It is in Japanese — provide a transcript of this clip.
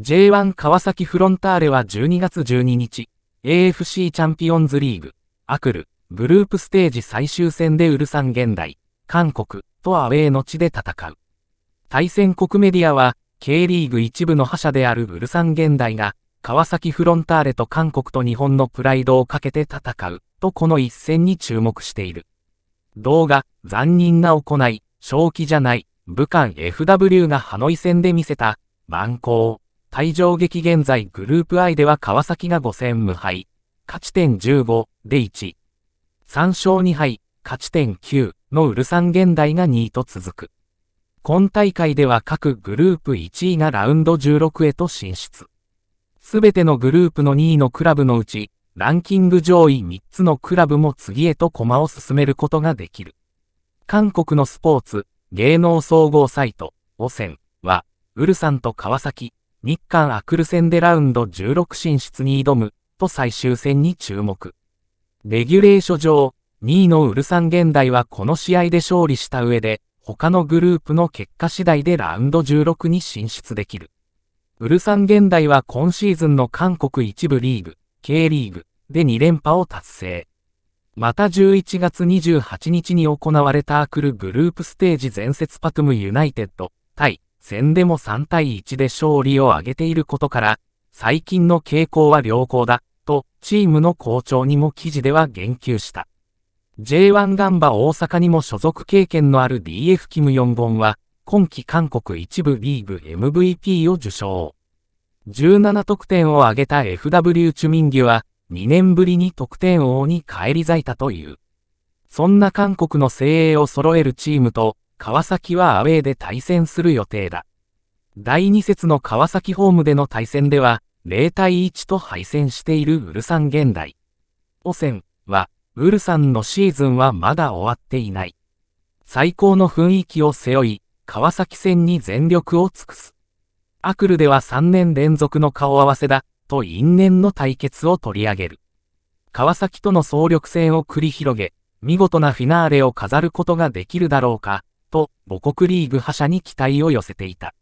J1 川崎フロンターレは12月12日、AFC チャンピオンズリーグ、アクル、グループステージ最終戦でウルサン現代、韓国、とアウェーの地で戦う。対戦国メディアは、K リーグ一部の覇者であるウルサン現代が、川崎フロンターレと韓国と日本のプライドをかけて戦う、とこの一戦に注目している。動画、残忍な行い、正気じゃない、武漢 FW がハノイ戦で見せた、蛮行。退場劇現在グループ I では川崎が5戦無敗、勝ち点15で1。3勝2敗、勝ち点9のウルサン現代が2位と続く。今大会では各グループ1位がラウンド16へと進出。すべてのグループの2位のクラブのうち、ランキング上位3つのクラブも次へと駒を進めることができる。韓国のスポーツ、芸能総合サイト、汚染は、ウルサンと川崎、日韓アクル戦でラウンド16進出に挑む、と最終戦に注目。レギュレーション上、2位のウルサン現代はこの試合で勝利した上で、他のグループの結果次第でラウンド16に進出できる。ウルサン現代は今シーズンの韓国一部リーグ、K リーグで2連覇を達成。また11月28日に行われたアクルグループステージ前節パトムユナイテッド対戦でも3対1で勝利を挙げていることから、最近の傾向は良好だ、と、チームの好調にも記事では言及した。J1 ガンバ大阪にも所属経験のある DF キム・ヨンボンは、今季韓国一部リーグ MVP を受賞。17得点を挙げた FW チュミンギュは、2年ぶりに得点王に返り咲いたという。そんな韓国の精鋭を揃えるチームと、川崎はアウェーで対戦する予定だ。第2節の川崎ホームでの対戦では、0対1と敗戦しているウルサン現代。汚染は、ウルサンのシーズンはまだ終わっていない。最高の雰囲気を背負い、川崎戦に全力を尽くす。アクルでは3年連続の顔合わせだ、と因縁の対決を取り上げる。川崎との総力戦を繰り広げ、見事なフィナーレを飾ることができるだろうか、と母国リーグ覇者に期待を寄せていた。